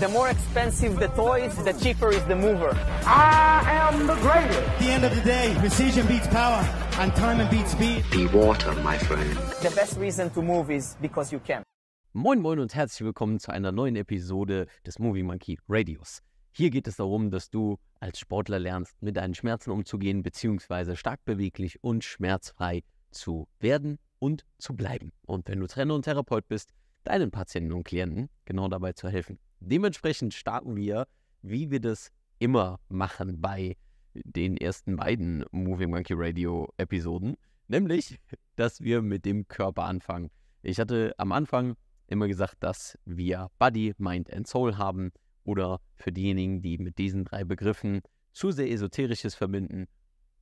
The more expensive the toys, the cheaper is the mover. I am the greatest. At the end of the day, precision beats power and time beats speed. Be water, my friend. The best reason to move is because you can. Moin moin und herzlich willkommen zu einer neuen Episode des Movie Monkey Radios. Hier geht es darum, dass du als Sportler lernst, mit deinen Schmerzen umzugehen, beziehungsweise stark beweglich und schmerzfrei zu werden und zu bleiben. Und wenn du Trainer und Therapeut bist, deinen Patienten und Klienten genau dabei zu helfen. Dementsprechend starten wir, wie wir das immer machen bei den ersten beiden Moving Monkey Radio Episoden, nämlich, dass wir mit dem Körper anfangen. Ich hatte am Anfang immer gesagt, dass wir Body, Mind and Soul haben oder für diejenigen, die mit diesen drei Begriffen zu sehr esoterisches verbinden,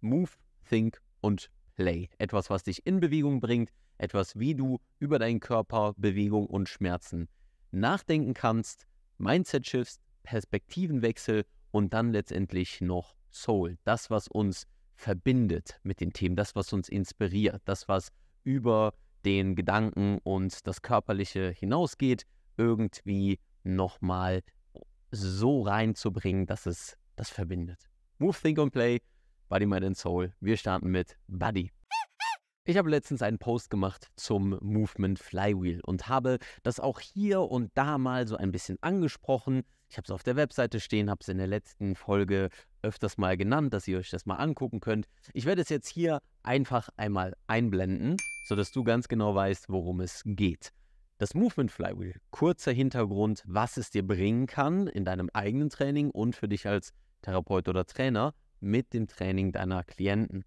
Move, Think und Play. Etwas, was dich in Bewegung bringt, etwas, wie du über deinen Körper, Bewegung und Schmerzen nachdenken kannst, Mindset-Shifts, Perspektivenwechsel und dann letztendlich noch Soul. Das, was uns verbindet mit den Themen, das, was uns inspiriert, das, was über den Gedanken und das Körperliche hinausgeht, irgendwie nochmal so reinzubringen, dass es das verbindet. Move, Think und Play, Body, Mind and Soul. Wir starten mit Buddy. Ich habe letztens einen Post gemacht zum Movement Flywheel und habe das auch hier und da mal so ein bisschen angesprochen. Ich habe es auf der Webseite stehen, habe es in der letzten Folge öfters mal genannt, dass ihr euch das mal angucken könnt. Ich werde es jetzt hier einfach einmal einblenden, sodass du ganz genau weißt, worum es geht. Das Movement Flywheel, kurzer Hintergrund, was es dir bringen kann in deinem eigenen Training und für dich als Therapeut oder Trainer mit dem Training deiner Klienten.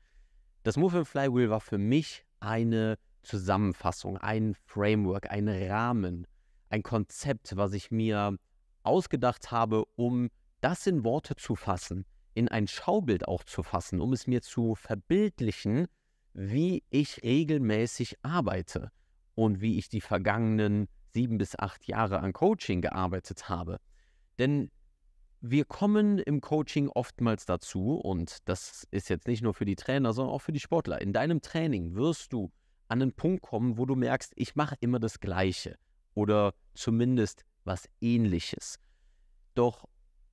Das Move and Flywheel war für mich eine Zusammenfassung, ein Framework, ein Rahmen, ein Konzept, was ich mir ausgedacht habe, um das in Worte zu fassen, in ein Schaubild auch zu fassen, um es mir zu verbildlichen, wie ich regelmäßig arbeite und wie ich die vergangenen sieben bis acht Jahre an Coaching gearbeitet habe. Denn wir kommen im Coaching oftmals dazu, und das ist jetzt nicht nur für die Trainer, sondern auch für die Sportler. In deinem Training wirst du an einen Punkt kommen, wo du merkst, ich mache immer das Gleiche oder zumindest was Ähnliches. Doch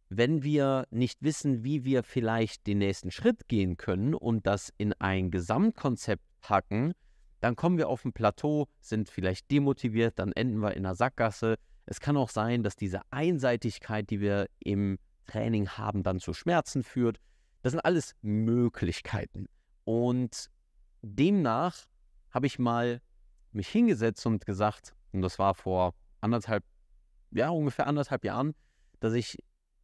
wenn wir nicht wissen, wie wir vielleicht den nächsten Schritt gehen können und das in ein Gesamtkonzept packen, dann kommen wir auf ein Plateau, sind vielleicht demotiviert, dann enden wir in einer Sackgasse, es kann auch sein, dass diese Einseitigkeit, die wir im Training haben, dann zu Schmerzen führt. Das sind alles Möglichkeiten. Und demnach habe ich mal mich hingesetzt und gesagt, und das war vor anderthalb, ja ungefähr anderthalb Jahren, dass ich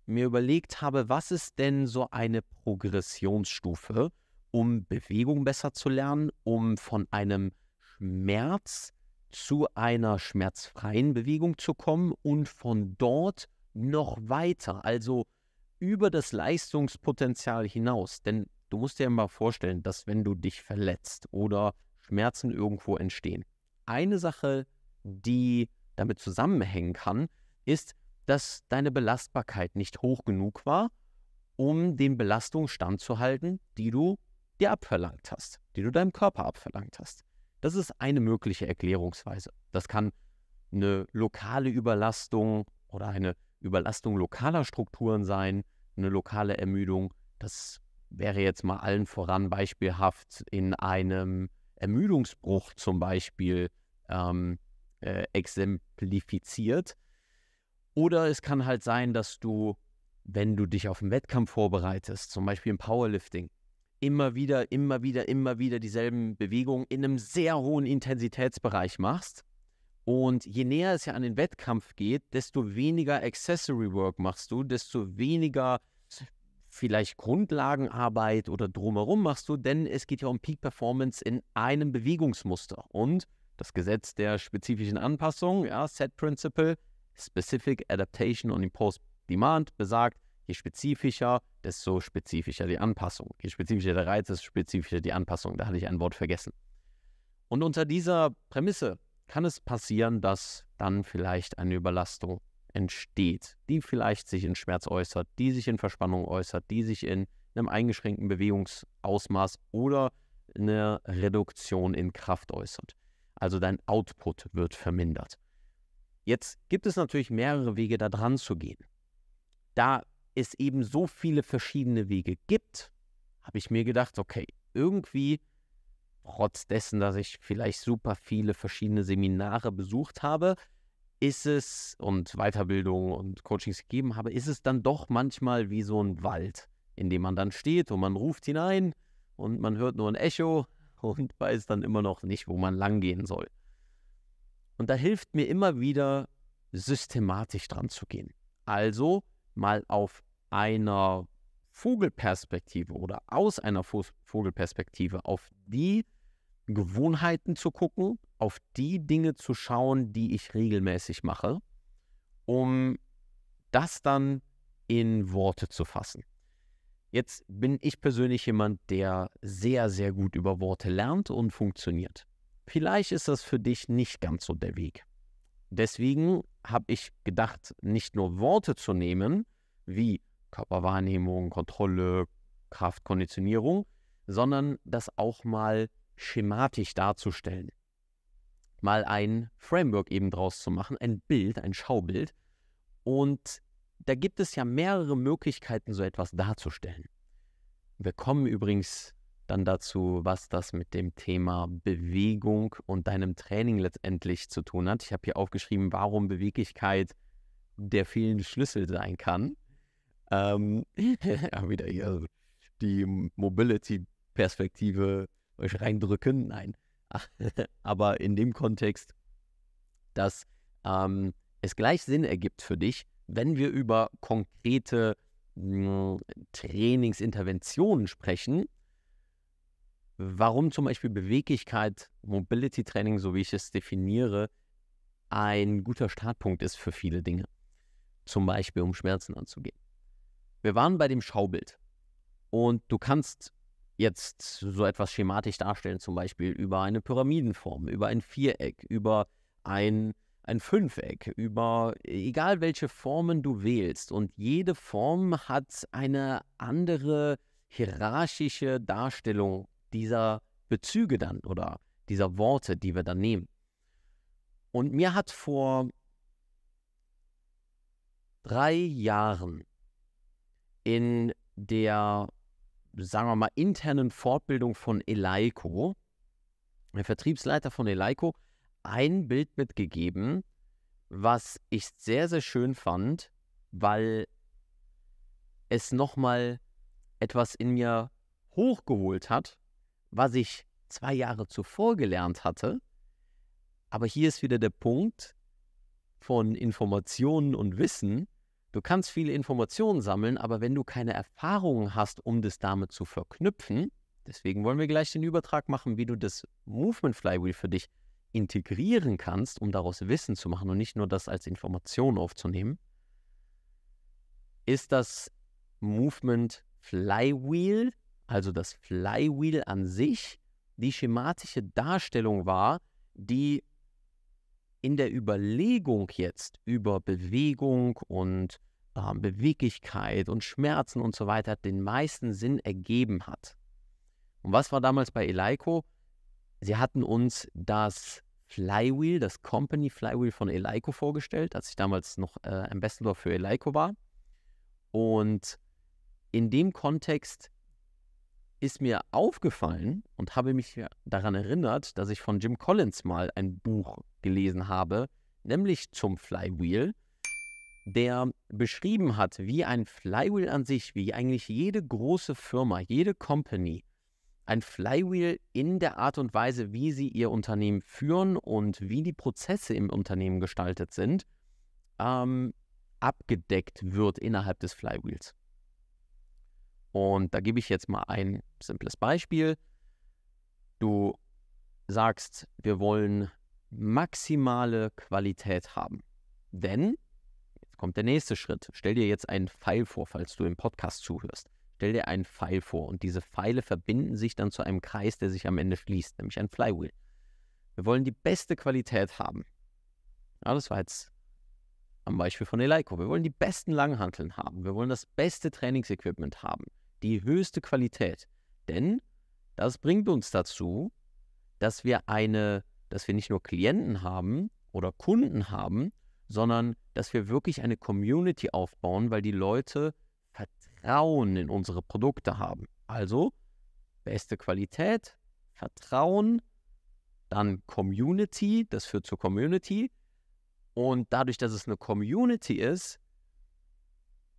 mir überlegt habe, was ist denn so eine Progressionsstufe, um Bewegung besser zu lernen, um von einem Schmerz zu zu einer schmerzfreien Bewegung zu kommen und von dort noch weiter, also über das Leistungspotenzial hinaus. Denn du musst dir mal vorstellen, dass wenn du dich verletzt oder Schmerzen irgendwo entstehen, eine Sache, die damit zusammenhängen kann, ist, dass deine Belastbarkeit nicht hoch genug war, um den Belastungsstand zu halten, die du dir abverlangt hast, die du deinem Körper abverlangt hast. Das ist eine mögliche Erklärungsweise. Das kann eine lokale Überlastung oder eine Überlastung lokaler Strukturen sein, eine lokale Ermüdung. Das wäre jetzt mal allen voran beispielhaft in einem Ermüdungsbruch zum Beispiel ähm, äh, exemplifiziert. Oder es kann halt sein, dass du, wenn du dich auf einen Wettkampf vorbereitest, zum Beispiel im Powerlifting, immer wieder, immer wieder, immer wieder dieselben Bewegungen in einem sehr hohen Intensitätsbereich machst. Und je näher es ja an den Wettkampf geht, desto weniger Accessory Work machst du, desto weniger vielleicht Grundlagenarbeit oder drumherum machst du, denn es geht ja um Peak Performance in einem Bewegungsmuster. Und das Gesetz der spezifischen Anpassung, ja, Set Principle, Specific Adaptation on Imposed Demand, besagt, Je spezifischer, desto spezifischer die Anpassung. Je spezifischer der Reiz, desto spezifischer die Anpassung. Da hatte ich ein Wort vergessen. Und unter dieser Prämisse kann es passieren, dass dann vielleicht eine Überlastung entsteht, die vielleicht sich in Schmerz äußert, die sich in Verspannung äußert, die sich in einem eingeschränkten Bewegungsausmaß oder eine Reduktion in Kraft äußert. Also dein Output wird vermindert. Jetzt gibt es natürlich mehrere Wege, da dran zu gehen. Da es eben so viele verschiedene Wege gibt, habe ich mir gedacht, okay, irgendwie, trotz dessen, dass ich vielleicht super viele verschiedene Seminare besucht habe, ist es und Weiterbildung und Coachings gegeben habe, ist es dann doch manchmal wie so ein Wald, in dem man dann steht und man ruft hinein und man hört nur ein Echo und weiß dann immer noch nicht, wo man langgehen soll. Und da hilft mir immer wieder, systematisch dran zu gehen. Also mal auf einer Vogelperspektive oder aus einer Vogelperspektive auf die Gewohnheiten zu gucken, auf die Dinge zu schauen, die ich regelmäßig mache, um das dann in Worte zu fassen. Jetzt bin ich persönlich jemand, der sehr, sehr gut über Worte lernt und funktioniert. Vielleicht ist das für dich nicht ganz so der Weg deswegen habe ich gedacht, nicht nur Worte zu nehmen, wie Körperwahrnehmung, Kontrolle, Kraft, Konditionierung, sondern das auch mal schematisch darzustellen. Mal ein Framework eben draus zu machen, ein Bild, ein Schaubild. Und da gibt es ja mehrere Möglichkeiten, so etwas darzustellen. Wir kommen übrigens dann dazu, was das mit dem Thema Bewegung und deinem Training letztendlich zu tun hat. Ich habe hier aufgeschrieben, warum Beweglichkeit der vielen Schlüssel sein kann. Ähm, ja, wieder hier die Mobility-Perspektive euch reindrücken. Nein. Aber in dem Kontext, dass ähm, es gleich Sinn ergibt für dich, wenn wir über konkrete mh, hm, Trainingsinterventionen sprechen, warum zum Beispiel Beweglichkeit, Mobility Training, so wie ich es definiere, ein guter Startpunkt ist für viele Dinge. Zum Beispiel, um Schmerzen anzugehen. Wir waren bei dem Schaubild. Und du kannst jetzt so etwas schematisch darstellen, zum Beispiel über eine Pyramidenform, über ein Viereck, über ein, ein Fünfeck, über egal welche Formen du wählst. Und jede Form hat eine andere hierarchische Darstellung dieser Bezüge dann oder dieser Worte, die wir dann nehmen. Und mir hat vor drei Jahren in der, sagen wir mal, internen Fortbildung von Eleiko, der Vertriebsleiter von Eleiko, ein Bild mitgegeben, was ich sehr, sehr schön fand, weil es nochmal etwas in mir hochgeholt hat, was ich zwei Jahre zuvor gelernt hatte. Aber hier ist wieder der Punkt von Informationen und Wissen. Du kannst viele Informationen sammeln, aber wenn du keine Erfahrungen hast, um das damit zu verknüpfen, deswegen wollen wir gleich den Übertrag machen, wie du das Movement Flywheel für dich integrieren kannst, um daraus Wissen zu machen und nicht nur das als Information aufzunehmen, ist das Movement Flywheel also das Flywheel an sich, die schematische Darstellung war, die in der Überlegung jetzt über Bewegung und äh, Beweglichkeit und Schmerzen und so weiter den meisten Sinn ergeben hat. Und was war damals bei Eleiko? Sie hatten uns das Flywheel, das Company Flywheel von Eleiko vorgestellt, als ich damals noch äh, am besten für Eleiko war. Und in dem Kontext ist mir aufgefallen und habe mich daran erinnert, dass ich von Jim Collins mal ein Buch gelesen habe, nämlich zum Flywheel, der beschrieben hat, wie ein Flywheel an sich, wie eigentlich jede große Firma, jede Company, ein Flywheel in der Art und Weise, wie sie ihr Unternehmen führen und wie die Prozesse im Unternehmen gestaltet sind, ähm, abgedeckt wird innerhalb des Flywheels. Und da gebe ich jetzt mal ein simples Beispiel. Du sagst, wir wollen maximale Qualität haben. Denn, jetzt kommt der nächste Schritt. Stell dir jetzt einen Pfeil vor, falls du im Podcast zuhörst. Stell dir einen Pfeil vor und diese Pfeile verbinden sich dann zu einem Kreis, der sich am Ende schließt, nämlich ein Flywheel. Wir wollen die beste Qualität haben. Ja, das war jetzt am Beispiel von Eleiko. Wir wollen die besten Langhanteln haben. Wir wollen das beste Trainingsequipment haben die höchste Qualität. Denn das bringt uns dazu, dass wir eine, dass wir nicht nur Klienten haben oder Kunden haben, sondern dass wir wirklich eine Community aufbauen, weil die Leute Vertrauen in unsere Produkte haben. Also beste Qualität, Vertrauen, dann Community, das führt zur Community. Und dadurch, dass es eine Community ist,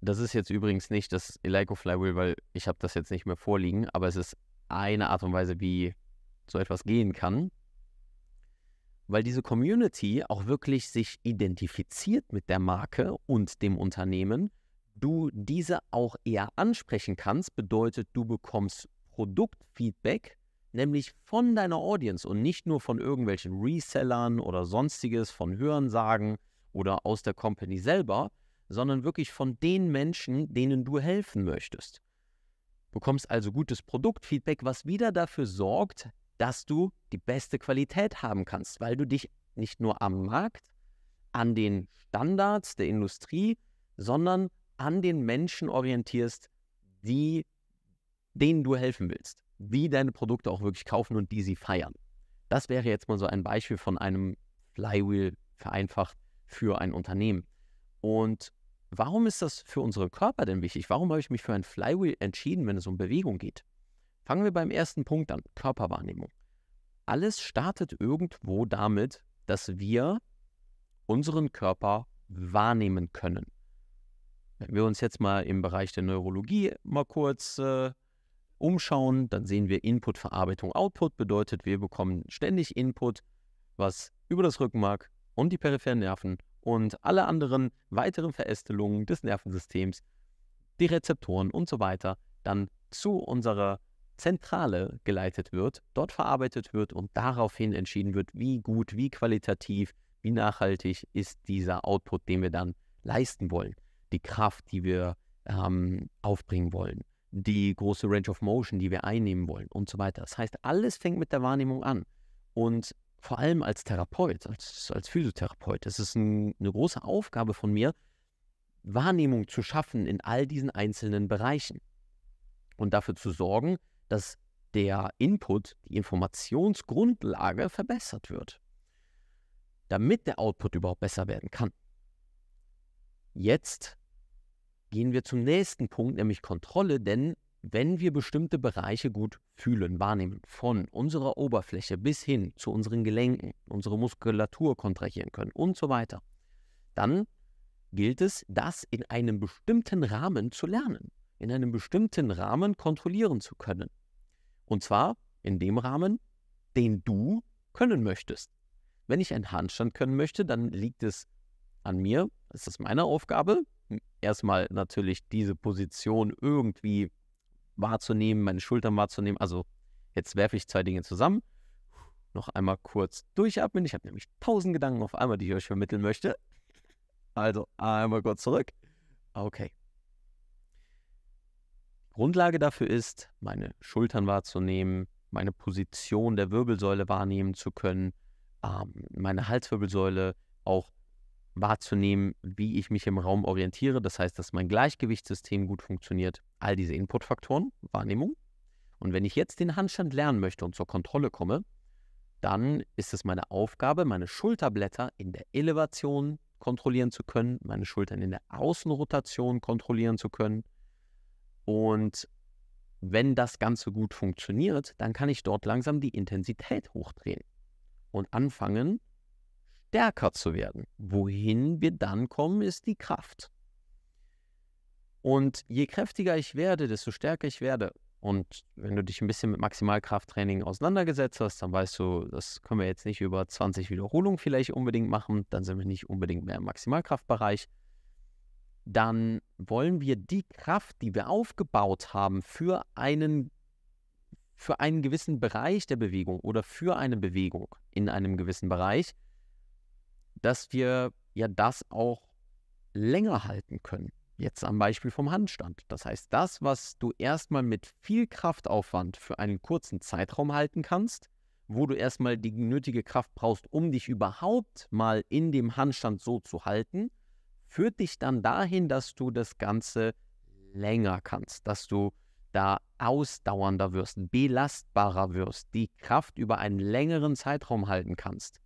das ist jetzt übrigens nicht das Eleiko Flywheel, weil ich habe das jetzt nicht mehr vorliegen, aber es ist eine Art und Weise, wie so etwas gehen kann. Weil diese Community auch wirklich sich identifiziert mit der Marke und dem Unternehmen, du diese auch eher ansprechen kannst, bedeutet, du bekommst Produktfeedback, nämlich von deiner Audience und nicht nur von irgendwelchen Resellern oder sonstiges, von Hörensagen oder aus der Company selber, sondern wirklich von den Menschen, denen du helfen möchtest. Du bekommst also gutes Produktfeedback, was wieder dafür sorgt, dass du die beste Qualität haben kannst, weil du dich nicht nur am Markt, an den Standards der Industrie, sondern an den Menschen orientierst, die, denen du helfen willst, die deine Produkte auch wirklich kaufen und die sie feiern. Das wäre jetzt mal so ein Beispiel von einem Flywheel vereinfacht für ein Unternehmen. Und Warum ist das für unseren Körper denn wichtig? Warum habe ich mich für ein Flywheel entschieden, wenn es um Bewegung geht? Fangen wir beim ersten Punkt an, Körperwahrnehmung. Alles startet irgendwo damit, dass wir unseren Körper wahrnehmen können. Wenn wir uns jetzt mal im Bereich der Neurologie mal kurz äh, umschauen, dann sehen wir Input, Verarbeitung, Output bedeutet, wir bekommen ständig Input, was über das Rückenmark und die peripheren Nerven und alle anderen weiteren Verästelungen des Nervensystems, die Rezeptoren und so weiter, dann zu unserer Zentrale geleitet wird, dort verarbeitet wird und daraufhin entschieden wird, wie gut, wie qualitativ, wie nachhaltig ist dieser Output, den wir dann leisten wollen, die Kraft, die wir ähm, aufbringen wollen, die große Range of Motion, die wir einnehmen wollen und so weiter. Das heißt, alles fängt mit der Wahrnehmung an. Und vor allem als Therapeut, als, als Physiotherapeut, es ist ein, eine große Aufgabe von mir, Wahrnehmung zu schaffen in all diesen einzelnen Bereichen und dafür zu sorgen, dass der Input, die Informationsgrundlage verbessert wird, damit der Output überhaupt besser werden kann. Jetzt gehen wir zum nächsten Punkt, nämlich Kontrolle, denn wenn wir bestimmte Bereiche gut fühlen, wahrnehmen, von unserer Oberfläche bis hin zu unseren Gelenken, unsere Muskulatur kontrahieren können und so weiter, dann gilt es, das in einem bestimmten Rahmen zu lernen, in einem bestimmten Rahmen kontrollieren zu können. Und zwar in dem Rahmen, den du können möchtest. Wenn ich einen Handstand können möchte, dann liegt es an mir, es ist meine Aufgabe, erstmal natürlich diese Position irgendwie wahrzunehmen, meine Schultern wahrzunehmen. Also jetzt werfe ich zwei Dinge zusammen. Noch einmal kurz durchatmen. Ich habe nämlich tausend Gedanken auf einmal, die ich euch vermitteln möchte. Also einmal kurz zurück. Okay. Grundlage dafür ist, meine Schultern wahrzunehmen, meine Position der Wirbelsäule wahrnehmen zu können, ähm, meine Halswirbelsäule auch wahrzunehmen, wie ich mich im Raum orientiere. Das heißt, dass mein Gleichgewichtssystem gut funktioniert. All diese Inputfaktoren, Wahrnehmung. Und wenn ich jetzt den Handstand lernen möchte und zur Kontrolle komme, dann ist es meine Aufgabe, meine Schulterblätter in der Elevation kontrollieren zu können, meine Schultern in der Außenrotation kontrollieren zu können. Und wenn das Ganze gut funktioniert, dann kann ich dort langsam die Intensität hochdrehen und anfangen, stärker zu werden. Wohin wir dann kommen, ist die Kraft. Und je kräftiger ich werde, desto stärker ich werde. Und wenn du dich ein bisschen mit Maximalkrafttraining auseinandergesetzt hast, dann weißt du, das können wir jetzt nicht über 20 Wiederholungen vielleicht unbedingt machen, dann sind wir nicht unbedingt mehr im Maximalkraftbereich. Dann wollen wir die Kraft, die wir aufgebaut haben für einen für einen gewissen Bereich der Bewegung oder für eine Bewegung in einem gewissen Bereich, dass wir ja das auch länger halten können. Jetzt am Beispiel vom Handstand. Das heißt, das, was du erstmal mit viel Kraftaufwand für einen kurzen Zeitraum halten kannst, wo du erstmal die nötige Kraft brauchst, um dich überhaupt mal in dem Handstand so zu halten, führt dich dann dahin, dass du das Ganze länger kannst, dass du da ausdauernder wirst, belastbarer wirst, die Kraft über einen längeren Zeitraum halten kannst.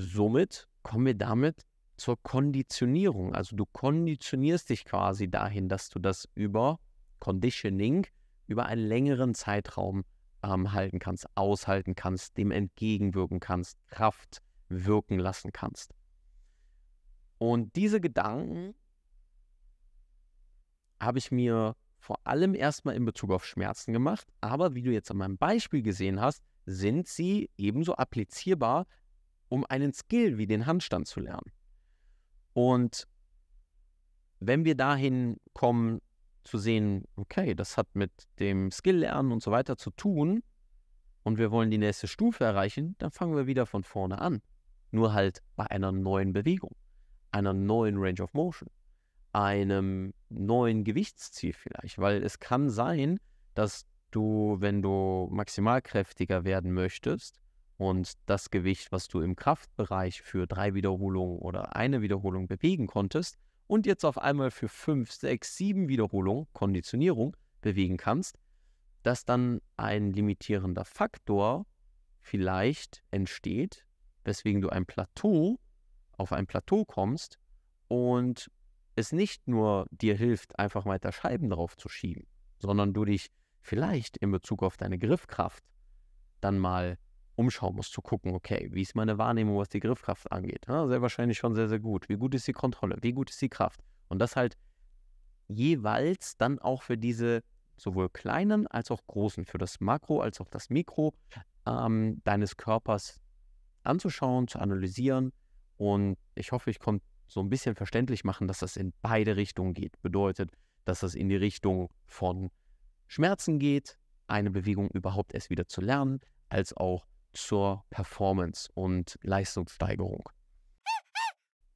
Somit kommen wir damit zur Konditionierung. Also du konditionierst dich quasi dahin, dass du das über Conditioning, über einen längeren Zeitraum ähm, halten kannst, aushalten kannst, dem entgegenwirken kannst, Kraft wirken lassen kannst. Und diese Gedanken habe ich mir vor allem erstmal in Bezug auf Schmerzen gemacht, aber wie du jetzt an meinem Beispiel gesehen hast, sind sie ebenso applizierbar um einen Skill wie den Handstand zu lernen. Und wenn wir dahin kommen zu sehen, okay, das hat mit dem Skill-Lernen und so weiter zu tun und wir wollen die nächste Stufe erreichen, dann fangen wir wieder von vorne an. Nur halt bei einer neuen Bewegung, einer neuen Range of Motion, einem neuen Gewichtsziel vielleicht, weil es kann sein, dass du, wenn du maximalkräftiger werden möchtest, und das Gewicht, was du im Kraftbereich für drei Wiederholungen oder eine Wiederholung bewegen konntest und jetzt auf einmal für fünf, sechs, sieben Wiederholungen, Konditionierung, bewegen kannst, dass dann ein limitierender Faktor vielleicht entsteht, weswegen du ein Plateau auf ein Plateau kommst und es nicht nur dir hilft, einfach weiter Scheiben drauf zu schieben, sondern du dich vielleicht in Bezug auf deine Griffkraft dann mal umschauen muss, zu gucken, okay, wie ist meine Wahrnehmung, was die Griffkraft angeht? Ja, ne? sehr wahrscheinlich schon sehr, sehr gut. Wie gut ist die Kontrolle? Wie gut ist die Kraft? Und das halt jeweils dann auch für diese sowohl kleinen als auch großen, für das Makro als auch das Mikro ähm, deines Körpers anzuschauen, zu analysieren. Und ich hoffe, ich konnte so ein bisschen verständlich machen, dass das in beide Richtungen geht. Bedeutet, dass das in die Richtung von Schmerzen geht, eine Bewegung überhaupt erst wieder zu lernen, als auch zur Performance und Leistungssteigerung.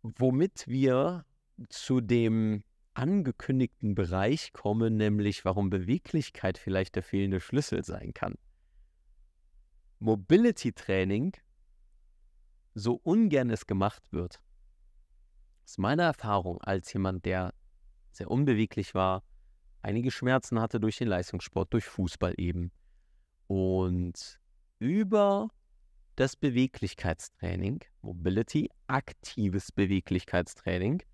Womit wir zu dem angekündigten Bereich kommen, nämlich warum Beweglichkeit vielleicht der fehlende Schlüssel sein kann. Mobility Training, so ungern es gemacht wird, ist meiner Erfahrung als jemand, der sehr unbeweglich war, einige Schmerzen hatte durch den Leistungssport, durch Fußball eben und über das Beweglichkeitstraining, Mobility, aktives Beweglichkeitstraining,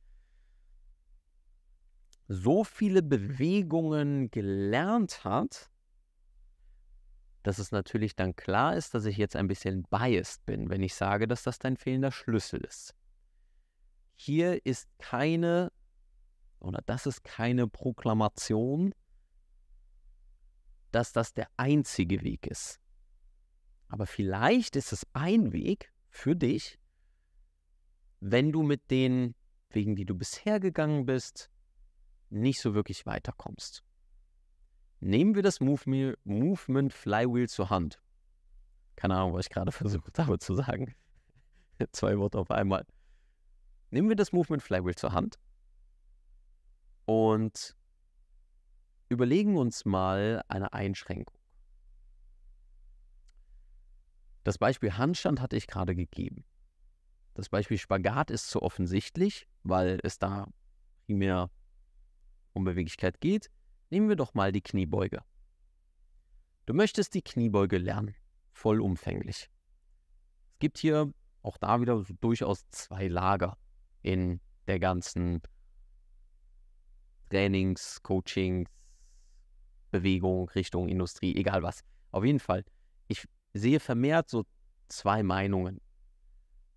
so viele Bewegungen gelernt hat, dass es natürlich dann klar ist, dass ich jetzt ein bisschen biased bin, wenn ich sage, dass das dein fehlender Schlüssel ist. Hier ist keine oder das ist keine Proklamation, dass das der einzige Weg ist. Aber vielleicht ist es ein Weg für dich, wenn du mit den Wegen, die du bisher gegangen bist, nicht so wirklich weiterkommst. Nehmen wir das Movement Flywheel zur Hand. Keine Ahnung, was ich gerade versucht habe zu sagen. Zwei Worte auf einmal. Nehmen wir das Movement Flywheel zur Hand und überlegen uns mal eine Einschränkung. Das Beispiel Handstand hatte ich gerade gegeben. Das Beispiel Spagat ist zu offensichtlich, weil es da primär um Beweglichkeit geht. Nehmen wir doch mal die Kniebeuge. Du möchtest die Kniebeuge lernen, vollumfänglich. Es gibt hier auch da wieder durchaus zwei Lager in der ganzen Trainings, Coachings, Bewegung, Richtung Industrie, egal was. Auf jeden Fall, ich sehe vermehrt so zwei Meinungen.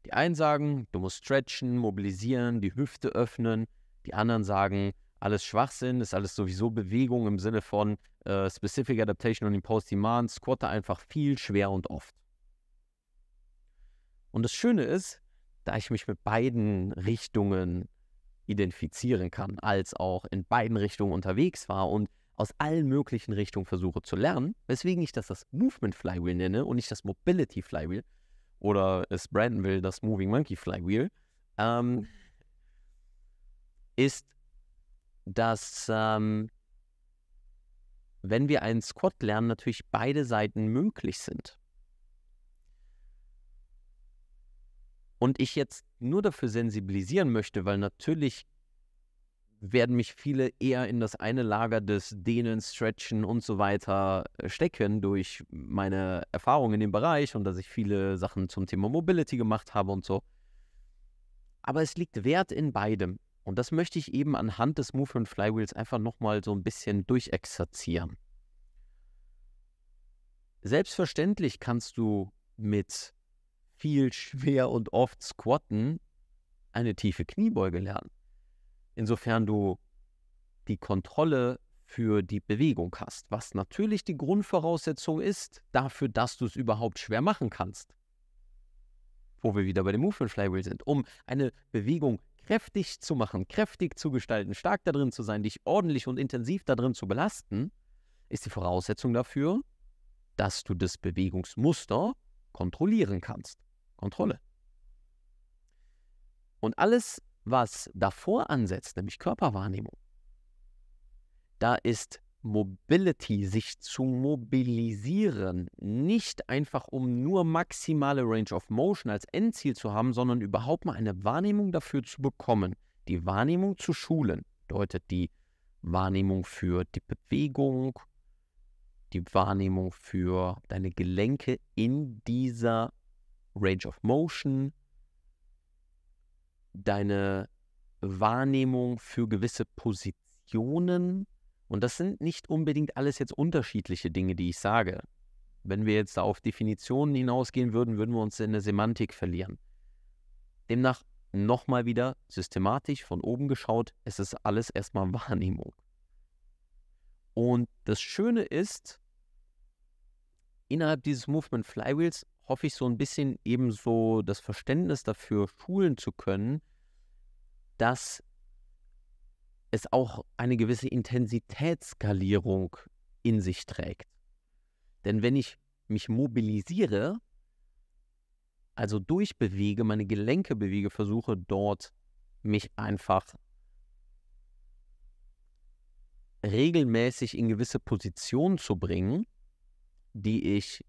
Die einen sagen, du musst stretchen, mobilisieren, die Hüfte öffnen. Die anderen sagen, alles Schwachsinn, ist alles sowieso Bewegung im Sinne von äh, Specific Adaptation und Imposed Demand, squatte einfach viel, schwer und oft. Und das Schöne ist, da ich mich mit beiden Richtungen identifizieren kann, als auch in beiden Richtungen unterwegs war und aus allen möglichen Richtungen versuche zu lernen, weswegen ich das das Movement Flywheel nenne und nicht das Mobility Flywheel oder es Brandon will, das Moving Monkey Flywheel, ähm, ist, dass ähm, wenn wir einen Squat lernen, natürlich beide Seiten möglich sind. Und ich jetzt nur dafür sensibilisieren möchte, weil natürlich werden mich viele eher in das eine Lager des Dehnen, Stretchen und so weiter äh, stecken durch meine Erfahrung in dem Bereich und dass ich viele Sachen zum Thema Mobility gemacht habe und so. Aber es liegt Wert in beidem. Und das möchte ich eben anhand des Move and Flywheels einfach nochmal so ein bisschen durchexerzieren. Selbstverständlich kannst du mit viel schwer und oft Squatten eine tiefe Kniebeuge lernen insofern du die Kontrolle für die Bewegung hast, was natürlich die Grundvoraussetzung ist dafür, dass du es überhaupt schwer machen kannst. Wo wir wieder bei dem Movement Flywheel sind, um eine Bewegung kräftig zu machen, kräftig zu gestalten, stark da drin zu sein, dich ordentlich und intensiv da drin zu belasten, ist die Voraussetzung dafür, dass du das Bewegungsmuster kontrollieren kannst. Kontrolle. Und alles was davor ansetzt, nämlich Körperwahrnehmung, da ist Mobility, sich zu mobilisieren, nicht einfach um nur maximale Range of Motion als Endziel zu haben, sondern überhaupt mal eine Wahrnehmung dafür zu bekommen, die Wahrnehmung zu schulen, bedeutet die Wahrnehmung für die Bewegung, die Wahrnehmung für deine Gelenke in dieser Range of Motion, deine Wahrnehmung für gewisse Positionen. Und das sind nicht unbedingt alles jetzt unterschiedliche Dinge, die ich sage. Wenn wir jetzt auf Definitionen hinausgehen würden, würden wir uns in der Semantik verlieren. Demnach nochmal wieder systematisch von oben geschaut, es ist alles erstmal Wahrnehmung. Und das Schöne ist, innerhalb dieses Movement Flywheels hoffe ich so ein bisschen eben so das Verständnis dafür schulen zu können, dass es auch eine gewisse Intensitätsskalierung in sich trägt. Denn wenn ich mich mobilisiere, also durchbewege, meine Gelenke bewege, versuche dort mich einfach regelmäßig in gewisse Positionen zu bringen, die ich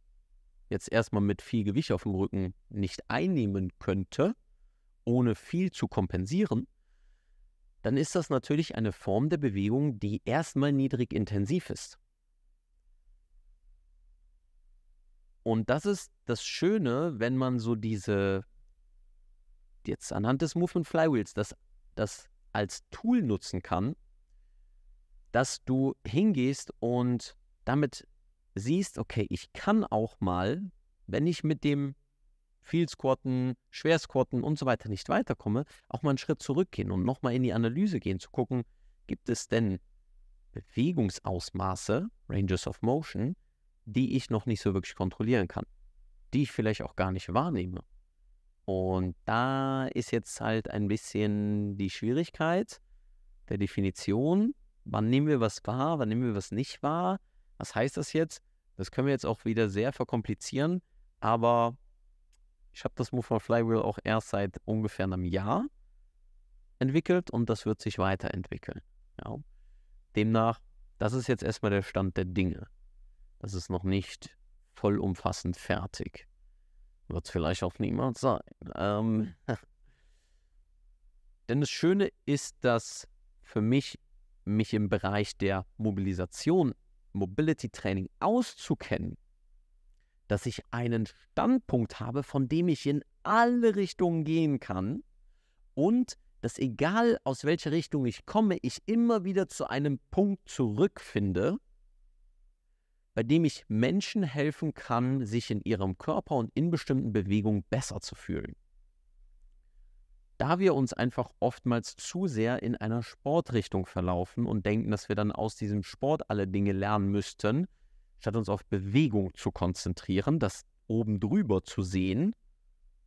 jetzt erstmal mit viel Gewicht auf dem Rücken nicht einnehmen könnte, ohne viel zu kompensieren, dann ist das natürlich eine Form der Bewegung, die erstmal niedrig intensiv ist. Und das ist das Schöne, wenn man so diese, jetzt anhand des Movement Flywheels, das, das als Tool nutzen kann, dass du hingehst und damit siehst, okay, ich kann auch mal, wenn ich mit dem viel squatten, schwer squatten und so weiter nicht weiterkomme, auch mal einen Schritt zurückgehen und nochmal in die Analyse gehen, zu gucken, gibt es denn Bewegungsausmaße, Ranges of Motion, die ich noch nicht so wirklich kontrollieren kann, die ich vielleicht auch gar nicht wahrnehme. Und da ist jetzt halt ein bisschen die Schwierigkeit der Definition, wann nehmen wir was wahr, wann nehmen wir was nicht wahr was heißt das jetzt? Das können wir jetzt auch wieder sehr verkomplizieren, aber ich habe das Move for Flywheel auch erst seit ungefähr einem Jahr entwickelt und das wird sich weiterentwickeln. Ja. Demnach, das ist jetzt erstmal der Stand der Dinge. Das ist noch nicht vollumfassend fertig. Wird es vielleicht auch niemals sein. Ähm, denn das Schöne ist, dass für mich mich im Bereich der Mobilisation Mobility Training auszukennen, dass ich einen Standpunkt habe, von dem ich in alle Richtungen gehen kann und dass egal aus welcher Richtung ich komme, ich immer wieder zu einem Punkt zurückfinde, bei dem ich Menschen helfen kann, sich in ihrem Körper und in bestimmten Bewegungen besser zu fühlen da wir uns einfach oftmals zu sehr in einer Sportrichtung verlaufen und denken, dass wir dann aus diesem Sport alle Dinge lernen müssten, statt uns auf Bewegung zu konzentrieren, das oben drüber zu sehen,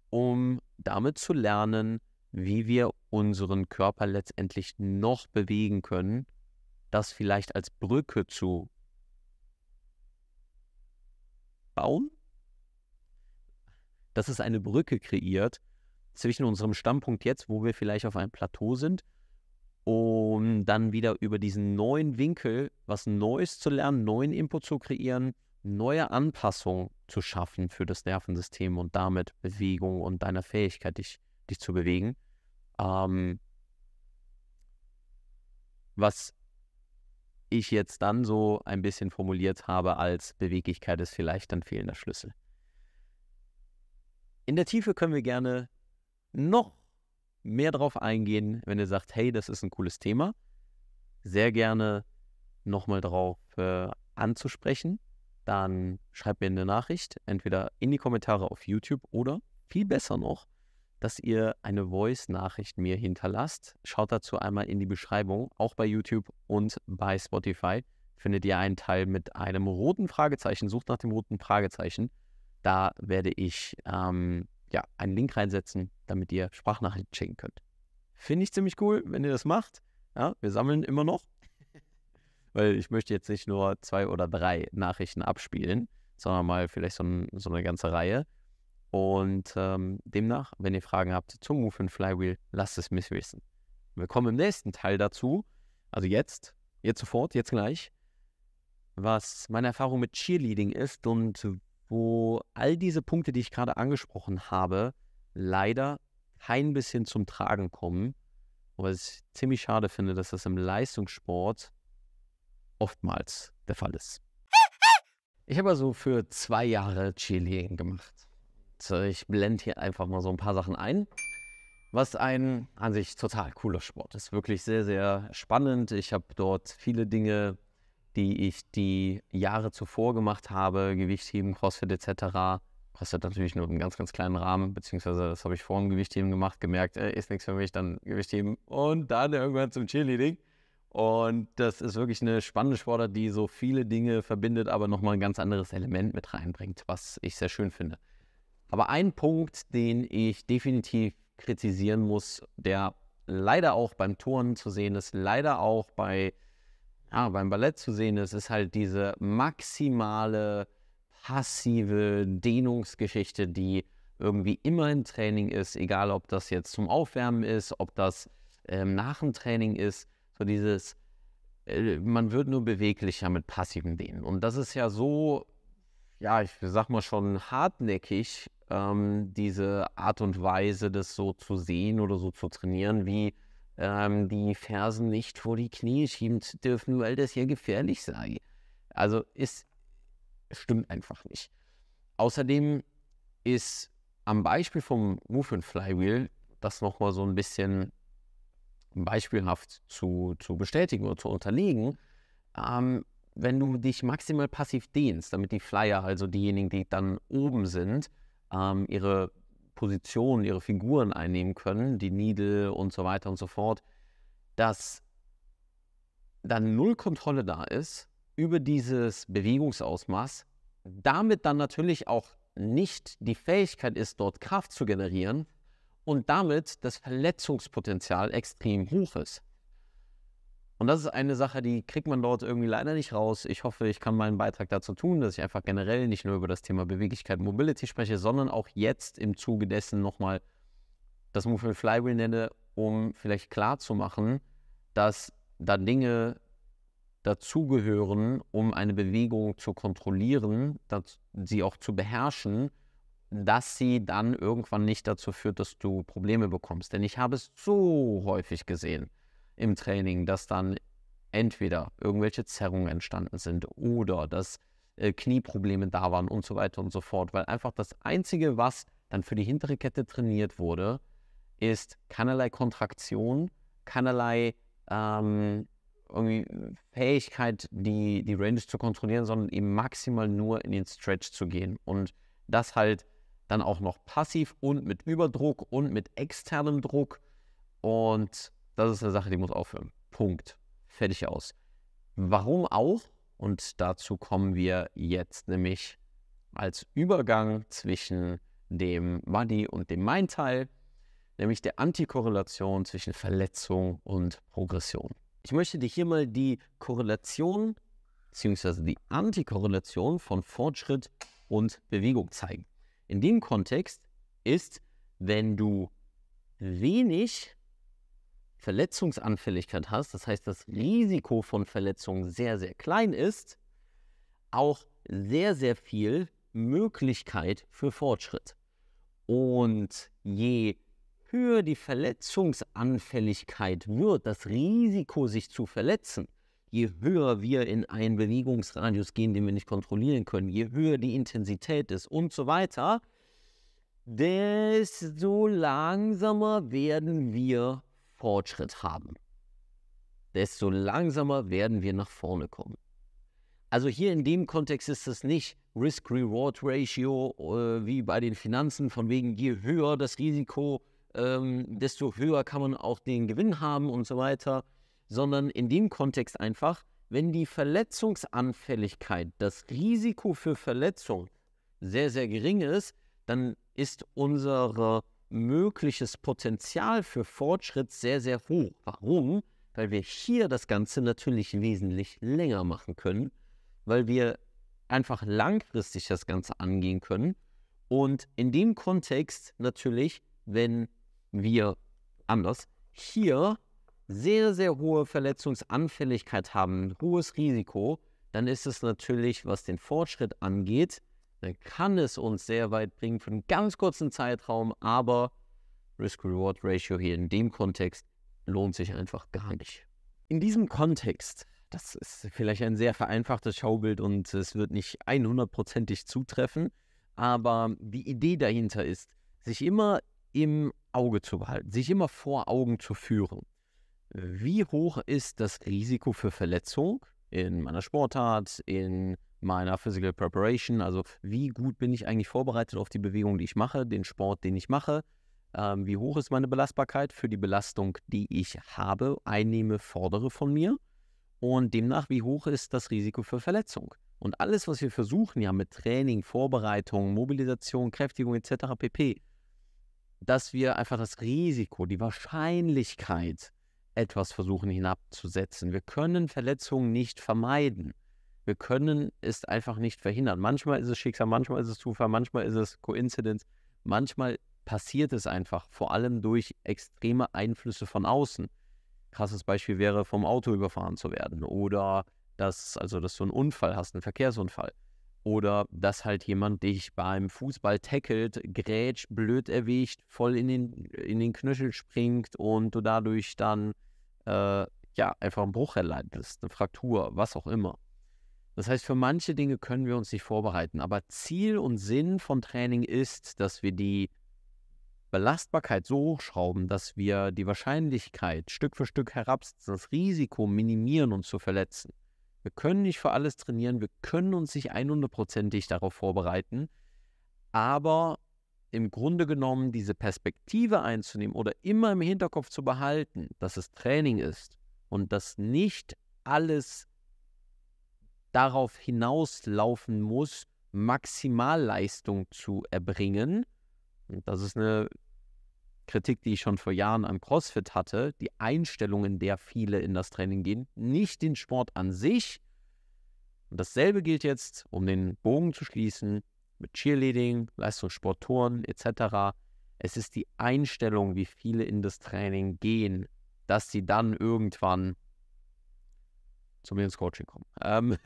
um damit zu lernen, wie wir unseren Körper letztendlich noch bewegen können, das vielleicht als Brücke zu bauen, dass es eine Brücke kreiert, zwischen unserem Stammpunkt jetzt, wo wir vielleicht auf einem Plateau sind, um dann wieder über diesen neuen Winkel was Neues zu lernen, neuen Input zu kreieren, neue Anpassungen zu schaffen für das Nervensystem und damit Bewegung und deiner Fähigkeit, dich, dich zu bewegen. Ähm, was ich jetzt dann so ein bisschen formuliert habe als Beweglichkeit ist vielleicht ein fehlender Schlüssel. In der Tiefe können wir gerne noch mehr drauf eingehen, wenn ihr sagt, hey, das ist ein cooles Thema, sehr gerne nochmal drauf äh, anzusprechen, dann schreibt mir eine Nachricht, entweder in die Kommentare auf YouTube oder viel besser noch, dass ihr eine Voice-Nachricht mir hinterlasst. Schaut dazu einmal in die Beschreibung, auch bei YouTube und bei Spotify findet ihr einen Teil mit einem roten Fragezeichen. Sucht nach dem roten Fragezeichen. Da werde ich ähm, ja, einen Link reinsetzen, damit ihr Sprachnachrichten schicken könnt. Finde ich ziemlich cool, wenn ihr das macht. Ja, wir sammeln immer noch, weil ich möchte jetzt nicht nur zwei oder drei Nachrichten abspielen, sondern mal vielleicht so, ein, so eine ganze Reihe. Und ähm, demnach, wenn ihr Fragen habt zum Move and Flywheel, lasst es mich wissen. Wir kommen im nächsten Teil dazu, also jetzt, jetzt sofort, jetzt gleich, was meine Erfahrung mit Cheerleading ist und wo all diese Punkte, die ich gerade angesprochen habe, leider kein bisschen zum Tragen kommen. Was ich ziemlich schade finde, dass das im Leistungssport oftmals der Fall ist. Ich habe also für zwei Jahre Chilien gemacht. ich blende hier einfach mal so ein paar Sachen ein. Was ein an sich total cooler Sport ist. Wirklich sehr, sehr spannend. Ich habe dort viele Dinge die ich die Jahre zuvor gemacht habe, Gewichtheben, Crossfit etc., kostet natürlich nur einen ganz, ganz kleinen Rahmen, beziehungsweise das habe ich vor dem Gewichtheben gemacht, gemerkt, ey, äh, ist nichts für mich, dann Gewichtheben und dann irgendwann zum Cheerleading. Und das ist wirklich eine spannende Sportart, die so viele Dinge verbindet, aber nochmal ein ganz anderes Element mit reinbringt, was ich sehr schön finde. Aber ein Punkt, den ich definitiv kritisieren muss, der leider auch beim Turnen zu sehen ist, leider auch bei ja, ah, beim Ballett zu sehen ist, ist halt diese maximale passive Dehnungsgeschichte, die irgendwie immer im Training ist, egal ob das jetzt zum Aufwärmen ist, ob das ähm, nach dem Training ist, so dieses, äh, man wird nur beweglicher mit passiven Dehnen. Und das ist ja so, ja, ich sag mal schon hartnäckig, ähm, diese Art und Weise, das so zu sehen oder so zu trainieren, wie ähm, die Fersen nicht vor die Knie schieben dürfen, weil das hier gefährlich sei. Also es stimmt einfach nicht. Außerdem ist am Beispiel vom Move and Flywheel das nochmal so ein bisschen beispielhaft zu, zu bestätigen oder zu unterlegen. Ähm, wenn du dich maximal passiv dehnst, damit die Flyer, also diejenigen, die dann oben sind, ähm, ihre Positionen, ihre Figuren einnehmen können, die Nidel und so weiter und so fort, dass dann null Kontrolle da ist über dieses Bewegungsausmaß, damit dann natürlich auch nicht die Fähigkeit ist, dort Kraft zu generieren und damit das Verletzungspotenzial extrem hoch ist. Und das ist eine Sache, die kriegt man dort irgendwie leider nicht raus. Ich hoffe, ich kann meinen Beitrag dazu tun, dass ich einfach generell nicht nur über das Thema Beweglichkeit, und Mobility spreche, sondern auch jetzt im Zuge dessen nochmal das Movement Flywheel nenne, um vielleicht klarzumachen, dass da Dinge dazugehören, um eine Bewegung zu kontrollieren, sie auch zu beherrschen, dass sie dann irgendwann nicht dazu führt, dass du Probleme bekommst. Denn ich habe es so häufig gesehen im Training, dass dann entweder irgendwelche Zerrungen entstanden sind oder dass äh, Knieprobleme da waren und so weiter und so fort, weil einfach das Einzige, was dann für die hintere Kette trainiert wurde, ist keinerlei Kontraktion, keinerlei ähm, irgendwie Fähigkeit, die, die Range zu kontrollieren, sondern eben maximal nur in den Stretch zu gehen. Und das halt dann auch noch passiv und mit Überdruck und mit externem Druck. Und das ist eine Sache, die muss aufhören. Punkt. Fertig aus. Warum auch? Und dazu kommen wir jetzt nämlich als Übergang zwischen dem Money und dem Main-Teil, nämlich der Antikorrelation zwischen Verletzung und Progression. Ich möchte dir hier mal die Korrelation bzw. die Antikorrelation von Fortschritt und Bewegung zeigen. In dem Kontext ist, wenn du wenig Verletzungsanfälligkeit hast, das heißt, das Risiko von Verletzungen sehr, sehr klein ist, auch sehr, sehr viel Möglichkeit für Fortschritt. Und je höher die Verletzungsanfälligkeit wird, das Risiko, sich zu verletzen, je höher wir in einen Bewegungsradius gehen, den wir nicht kontrollieren können, je höher die Intensität ist und so weiter, desto langsamer werden wir Fortschritt haben, desto langsamer werden wir nach vorne kommen. Also hier in dem Kontext ist es nicht Risk-Reward-Ratio äh, wie bei den Finanzen, von wegen je höher das Risiko, ähm, desto höher kann man auch den Gewinn haben und so weiter, sondern in dem Kontext einfach, wenn die Verletzungsanfälligkeit, das Risiko für Verletzung sehr, sehr gering ist, dann ist unsere mögliches Potenzial für Fortschritt sehr, sehr hoch. Warum? Weil wir hier das Ganze natürlich wesentlich länger machen können, weil wir einfach langfristig das Ganze angehen können. Und in dem Kontext natürlich, wenn wir anders hier sehr, sehr hohe Verletzungsanfälligkeit haben, hohes Risiko, dann ist es natürlich, was den Fortschritt angeht, dann äh, kann es uns sehr weit bringen für einen ganz kurzen Zeitraum, aber Risk-Reward-Ratio hier in dem Kontext lohnt sich einfach gar nicht. In diesem Kontext, das ist vielleicht ein sehr vereinfachtes Schaubild und es wird nicht 100%ig zutreffen, aber die Idee dahinter ist, sich immer im Auge zu behalten, sich immer vor Augen zu führen. Wie hoch ist das Risiko für Verletzung in meiner Sportart, in meiner Physical Preparation, also wie gut bin ich eigentlich vorbereitet auf die Bewegung, die ich mache, den Sport, den ich mache, ähm, wie hoch ist meine Belastbarkeit für die Belastung, die ich habe, einnehme, fordere von mir und demnach, wie hoch ist das Risiko für Verletzung. Und alles, was wir versuchen, ja mit Training, Vorbereitung, Mobilisation, Kräftigung etc. pp., dass wir einfach das Risiko, die Wahrscheinlichkeit, etwas versuchen hinabzusetzen. Wir können Verletzungen nicht vermeiden wir können es einfach nicht verhindern. Manchmal ist es Schicksal, manchmal ist es Zufall, manchmal ist es Coincidence, manchmal passiert es einfach, vor allem durch extreme Einflüsse von außen. Krasses Beispiel wäre, vom Auto überfahren zu werden oder dass, also, dass du einen Unfall hast, einen Verkehrsunfall. Oder dass halt jemand dich beim Fußball tackelt, grätscht, blöd erwischt, voll in den, in den Knöchel springt und du dadurch dann äh, ja einfach einen Bruch erleidest, eine Fraktur, was auch immer. Das heißt, für manche Dinge können wir uns nicht vorbereiten, aber Ziel und Sinn von Training ist, dass wir die Belastbarkeit so hochschrauben, dass wir die Wahrscheinlichkeit Stück für Stück herabsetzen, das Risiko minimieren, uns zu verletzen. Wir können nicht für alles trainieren, wir können uns nicht 100%ig darauf vorbereiten, aber im Grunde genommen diese Perspektive einzunehmen oder immer im Hinterkopf zu behalten, dass es Training ist und dass nicht alles darauf hinauslaufen muss, Maximalleistung zu erbringen. Und das ist eine Kritik, die ich schon vor Jahren an CrossFit hatte, die Einstellung, in der viele in das Training gehen, nicht den Sport an sich. Und dasselbe gilt jetzt, um den Bogen zu schließen, mit Cheerleading, Leistungssporttoren etc. Es ist die Einstellung, wie viele in das Training gehen, dass sie dann irgendwann zu mir ins Coaching kommen, ähm,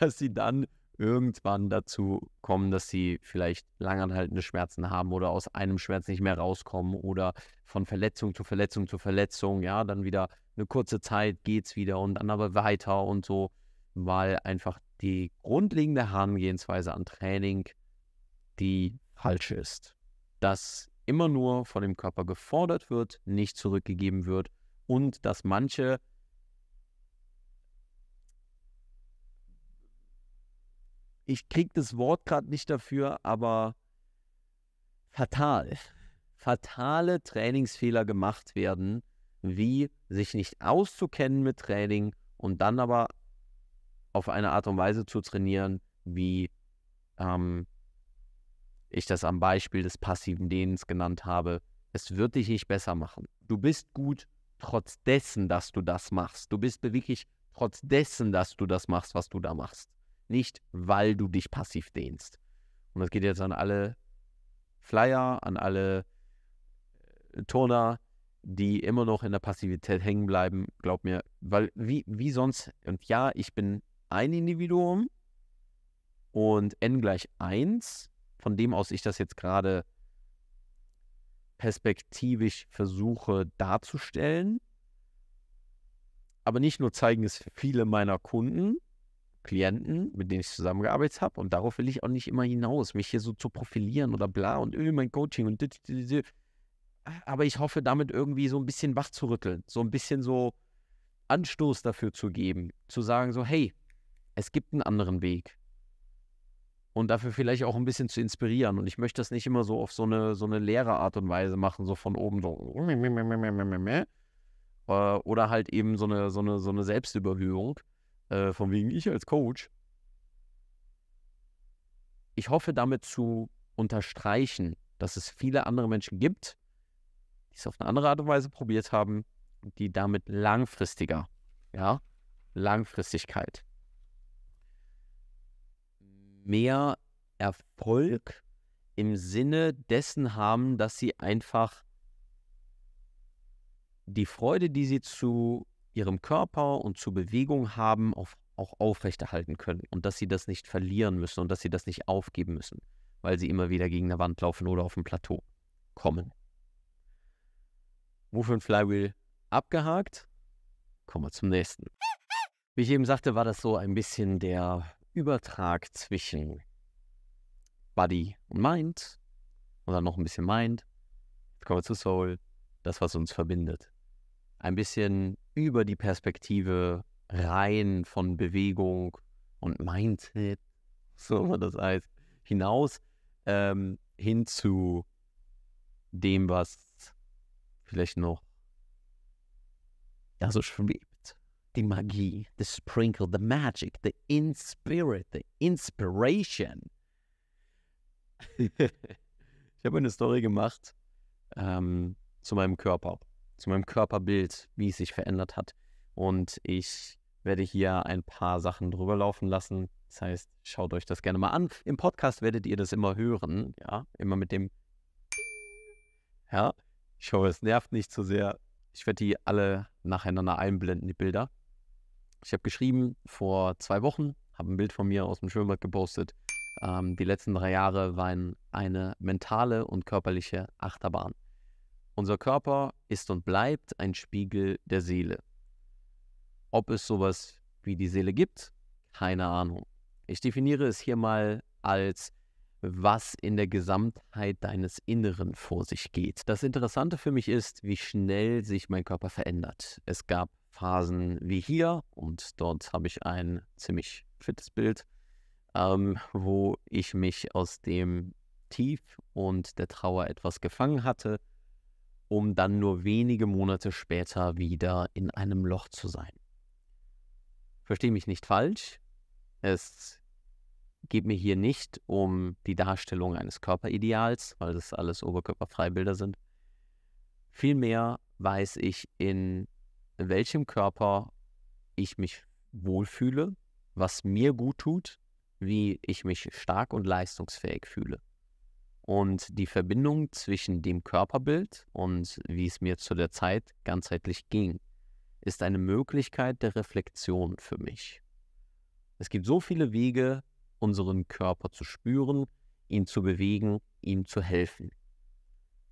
dass sie dann irgendwann dazu kommen, dass sie vielleicht langanhaltende Schmerzen haben oder aus einem Schmerz nicht mehr rauskommen oder von Verletzung zu Verletzung zu Verletzung, ja, dann wieder eine kurze Zeit geht's wieder und dann aber weiter und so, weil einfach die grundlegende Herangehensweise an Training die falsche ist. Dass immer nur von dem Körper gefordert wird, nicht zurückgegeben wird und dass manche ich kriege das Wort gerade nicht dafür, aber fatal, fatale Trainingsfehler gemacht werden, wie sich nicht auszukennen mit Training und dann aber auf eine Art und Weise zu trainieren, wie ähm, ich das am Beispiel des passiven Dehnens genannt habe. Es wird dich nicht besser machen. Du bist gut, trotz dessen, dass du das machst. Du bist beweglich, trotz dessen, dass du das machst, was du da machst nicht weil du dich passiv dehnst. Und das geht jetzt an alle Flyer, an alle äh, Turner, die immer noch in der Passivität hängen bleiben. Glaub mir, weil wie, wie sonst, und ja, ich bin ein Individuum und n gleich 1, von dem aus ich das jetzt gerade perspektivisch versuche darzustellen. Aber nicht nur zeigen es viele meiner Kunden, Klienten, mit denen ich zusammengearbeitet habe. Und darauf will ich auch nicht immer hinaus, mich hier so zu profilieren oder bla und öh, mein Coaching und dit, dit, dit. Aber ich hoffe, damit irgendwie so ein bisschen wach zu rütteln, so ein bisschen so Anstoß dafür zu geben, zu sagen so, hey, es gibt einen anderen Weg. Und dafür vielleicht auch ein bisschen zu inspirieren. Und ich möchte das nicht immer so auf so eine, so eine leere Art und Weise machen, so von oben so. Äh, oder halt eben so eine, so eine, so eine Selbstüberhöhung, äh, von wegen ich als Coach, ich hoffe damit zu unterstreichen, dass es viele andere Menschen gibt, die es auf eine andere Art und Weise probiert haben, die damit langfristiger, ja, Langfristigkeit, mehr Erfolg im Sinne dessen haben, dass sie einfach die Freude, die sie zu ihrem Körper und zur Bewegung haben auf, auch aufrechterhalten können und dass sie das nicht verlieren müssen und dass sie das nicht aufgeben müssen, weil sie immer wieder gegen eine Wand laufen oder auf ein Plateau kommen. Move and Flywheel abgehakt. Kommen wir zum nächsten. Wie ich eben sagte, war das so ein bisschen der Übertrag zwischen Body und Mind und dann noch ein bisschen Mind. Jetzt kommen wir zu Soul, das, was uns verbindet ein bisschen über die Perspektive rein von Bewegung und Mindset, so man ne, das heißt, hinaus ähm, hin zu dem, was vielleicht noch da so schwebt. Die Magie, the Sprinkle, the Magic, the Inspirit, the Inspiration. ich habe eine Story gemacht ähm, zu meinem Körper zu meinem Körperbild, wie es sich verändert hat. Und ich werde hier ein paar Sachen drüber laufen lassen. Das heißt, schaut euch das gerne mal an. Im Podcast werdet ihr das immer hören, ja, immer mit dem ja, ich hoffe, es nervt nicht zu sehr. Ich werde die alle nacheinander einblenden, die Bilder. Ich habe geschrieben vor zwei Wochen, habe ein Bild von mir aus dem Schwimmbad gepostet. Ähm, die letzten drei Jahre waren eine mentale und körperliche Achterbahn. Unser Körper ist und bleibt ein Spiegel der Seele. Ob es sowas wie die Seele gibt, keine Ahnung. Ich definiere es hier mal als was in der Gesamtheit deines Inneren vor sich geht. Das Interessante für mich ist, wie schnell sich mein Körper verändert. Es gab Phasen wie hier und dort habe ich ein ziemlich fittes Bild, ähm, wo ich mich aus dem Tief und der Trauer etwas gefangen hatte um dann nur wenige Monate später wieder in einem Loch zu sein. Verstehe mich nicht falsch, es geht mir hier nicht um die Darstellung eines Körperideals, weil das alles Oberkörperfreibilder sind. Vielmehr weiß ich, in welchem Körper ich mich wohlfühle, was mir gut tut, wie ich mich stark und leistungsfähig fühle. Und die Verbindung zwischen dem Körperbild und wie es mir zu der Zeit ganzheitlich ging, ist eine Möglichkeit der Reflexion für mich. Es gibt so viele Wege, unseren Körper zu spüren, ihn zu bewegen, ihm zu helfen.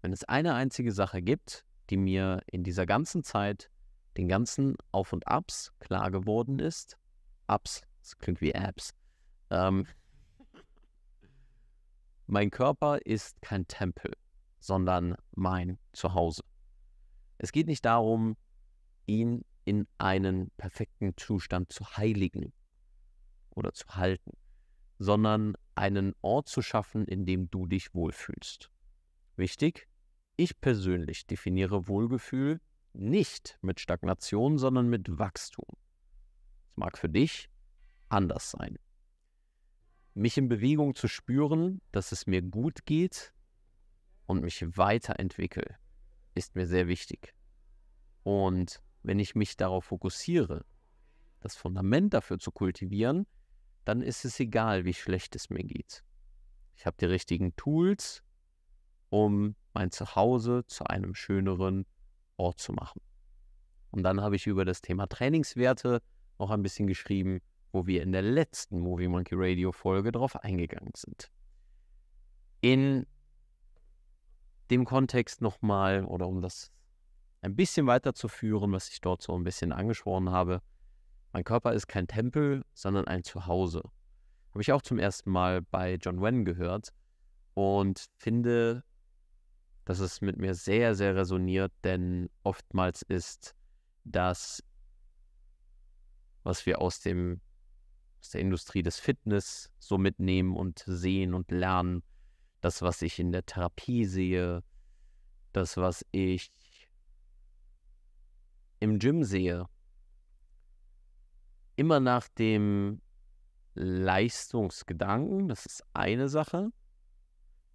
Wenn es eine einzige Sache gibt, die mir in dieser ganzen Zeit, den ganzen Auf und Abs klar geworden ist, Ups, das klingt wie Apps, ähm, mein Körper ist kein Tempel, sondern mein Zuhause. Es geht nicht darum, ihn in einen perfekten Zustand zu heiligen oder zu halten, sondern einen Ort zu schaffen, in dem du dich wohlfühlst. Wichtig, ich persönlich definiere Wohlgefühl nicht mit Stagnation, sondern mit Wachstum. Es mag für dich anders sein mich in Bewegung zu spüren, dass es mir gut geht und mich weiterentwickle, ist mir sehr wichtig. Und wenn ich mich darauf fokussiere, das Fundament dafür zu kultivieren, dann ist es egal, wie schlecht es mir geht. Ich habe die richtigen Tools, um mein Zuhause zu einem schöneren Ort zu machen. Und dann habe ich über das Thema Trainingswerte noch ein bisschen geschrieben wo wir in der letzten Movie Monkey Radio Folge drauf eingegangen sind. In dem Kontext nochmal, oder um das ein bisschen weiterzuführen, was ich dort so ein bisschen angesprochen habe, mein Körper ist kein Tempel, sondern ein Zuhause. Habe ich auch zum ersten Mal bei John Wen gehört und finde, dass es mit mir sehr, sehr resoniert, denn oftmals ist das, was wir aus dem aus der Industrie des Fitness so mitnehmen und sehen und lernen. Das, was ich in der Therapie sehe, das, was ich im Gym sehe. Immer nach dem Leistungsgedanken, das ist eine Sache,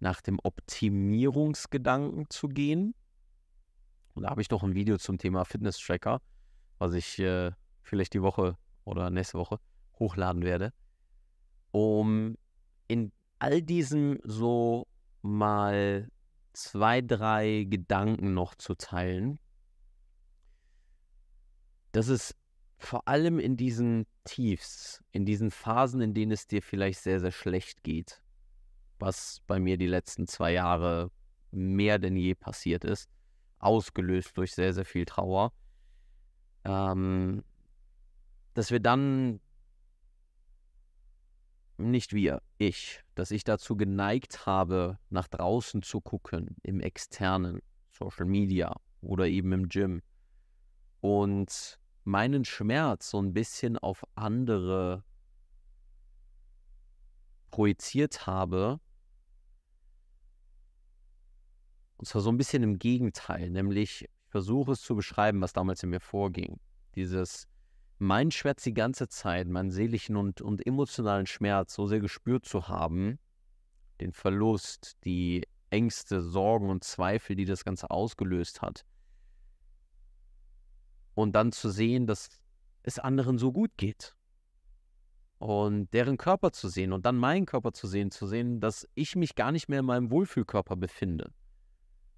nach dem Optimierungsgedanken zu gehen. Und da habe ich doch ein Video zum Thema Fitness-Tracker, was ich äh, vielleicht die Woche oder nächste Woche hochladen werde, um in all diesem so mal zwei, drei Gedanken noch zu teilen. Das ist vor allem in diesen Tiefs, in diesen Phasen, in denen es dir vielleicht sehr, sehr schlecht geht, was bei mir die letzten zwei Jahre mehr denn je passiert ist, ausgelöst durch sehr, sehr viel Trauer, ähm, dass wir dann nicht wir, ich, dass ich dazu geneigt habe, nach draußen zu gucken, im externen, Social Media oder eben im Gym. Und meinen Schmerz so ein bisschen auf andere projiziert habe. Und zwar so ein bisschen im Gegenteil, nämlich ich versuche es zu beschreiben, was damals in mir vorging. Dieses, mein Schmerz die ganze Zeit, meinen seelischen und, und emotionalen Schmerz so sehr gespürt zu haben, den Verlust, die Ängste, Sorgen und Zweifel, die das Ganze ausgelöst hat. Und dann zu sehen, dass es anderen so gut geht. Und deren Körper zu sehen und dann meinen Körper zu sehen, zu sehen, dass ich mich gar nicht mehr in meinem Wohlfühlkörper befinde.